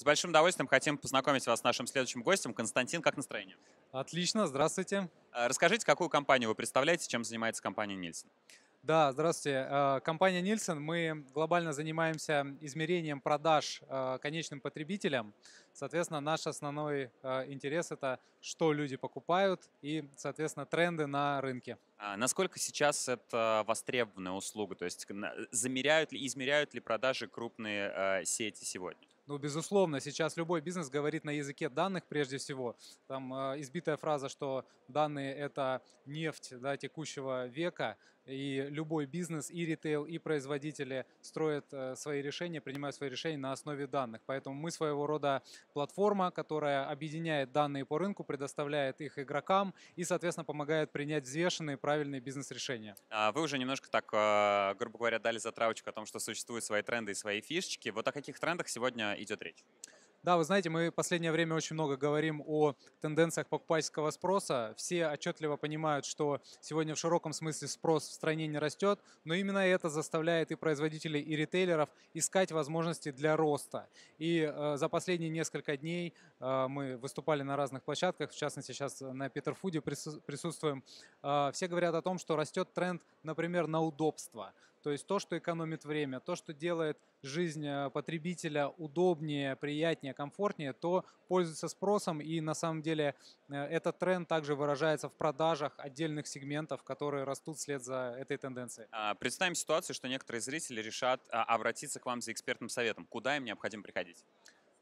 С большим удовольствием хотим познакомить вас с нашим следующим гостем. Константин, как настроение? Отлично, здравствуйте. А, расскажите, какую компанию вы представляете, чем занимается компания Нильсон? Да, здравствуйте. А, компания Нильсон, мы глобально занимаемся измерением продаж а, конечным потребителям. Соответственно, наш основной интерес – это что люди покупают и, соответственно, тренды на рынке. А насколько сейчас это востребованная услуга? То есть замеряют ли, измеряют ли продажи крупные сети сегодня? Ну, безусловно, сейчас любой бизнес говорит на языке данных прежде всего. Там э, избитая фраза, что данные – это нефть да, текущего века, и любой бизнес, и ритейл, и производители строят э, свои решения, принимают свои решения на основе данных. Поэтому мы своего рода платформа, которая объединяет данные по рынку, предоставляет их игрокам и, соответственно, помогает принять взвешенные, правильные бизнес-решения. А, вы уже немножко так, э, грубо говоря, дали затравочку о том, что существуют свои тренды и свои фишечки. Вот о каких трендах сегодня идет речь? Да, вы знаете, мы в последнее время очень много говорим о тенденциях покупательского спроса. Все отчетливо понимают, что сегодня в широком смысле спрос в стране не растет, но именно это заставляет и производителей, и ритейлеров искать возможности для роста. И э, за последние несколько дней э, мы выступали на разных площадках, в частности сейчас на Питерфуде присутствуем. Э, все говорят о том, что растет тренд, например, на удобство. То есть то, что экономит время, то, что делает жизнь э, потребителя удобнее, приятнее, комфортнее, то пользуется спросом. И на самом деле э, этот тренд также выражается в продажах отдельных сегментов, которые растут вслед за этой тенденцией. А, представим ситуацию, что некоторые зрители решат а, обратиться к вам за экспертным советом. Куда им необходимо приходить?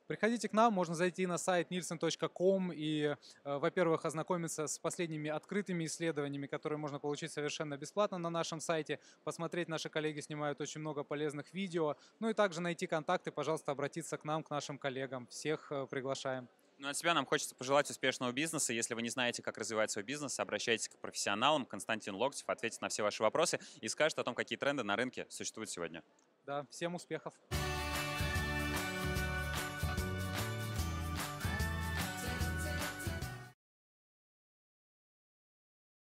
Приходите к нам, можно зайти на сайт nielsen.com и, э, во-первых, ознакомиться с последними открытыми исследованиями, которые можно получить совершенно бесплатно на нашем сайте, посмотреть, наши коллеги снимают очень много полезных видео, ну и также найти контакты, пожалуйста, обратиться к нам, к нашим коллегам. Всех э, приглашаем. Ну, от а себя нам хочется пожелать успешного бизнеса. Если вы не знаете, как развивать свой бизнес, обращайтесь к профессионалам. Константин Локтев ответит на все ваши вопросы и скажет о том, какие тренды на рынке существуют сегодня. Да, всем успехов!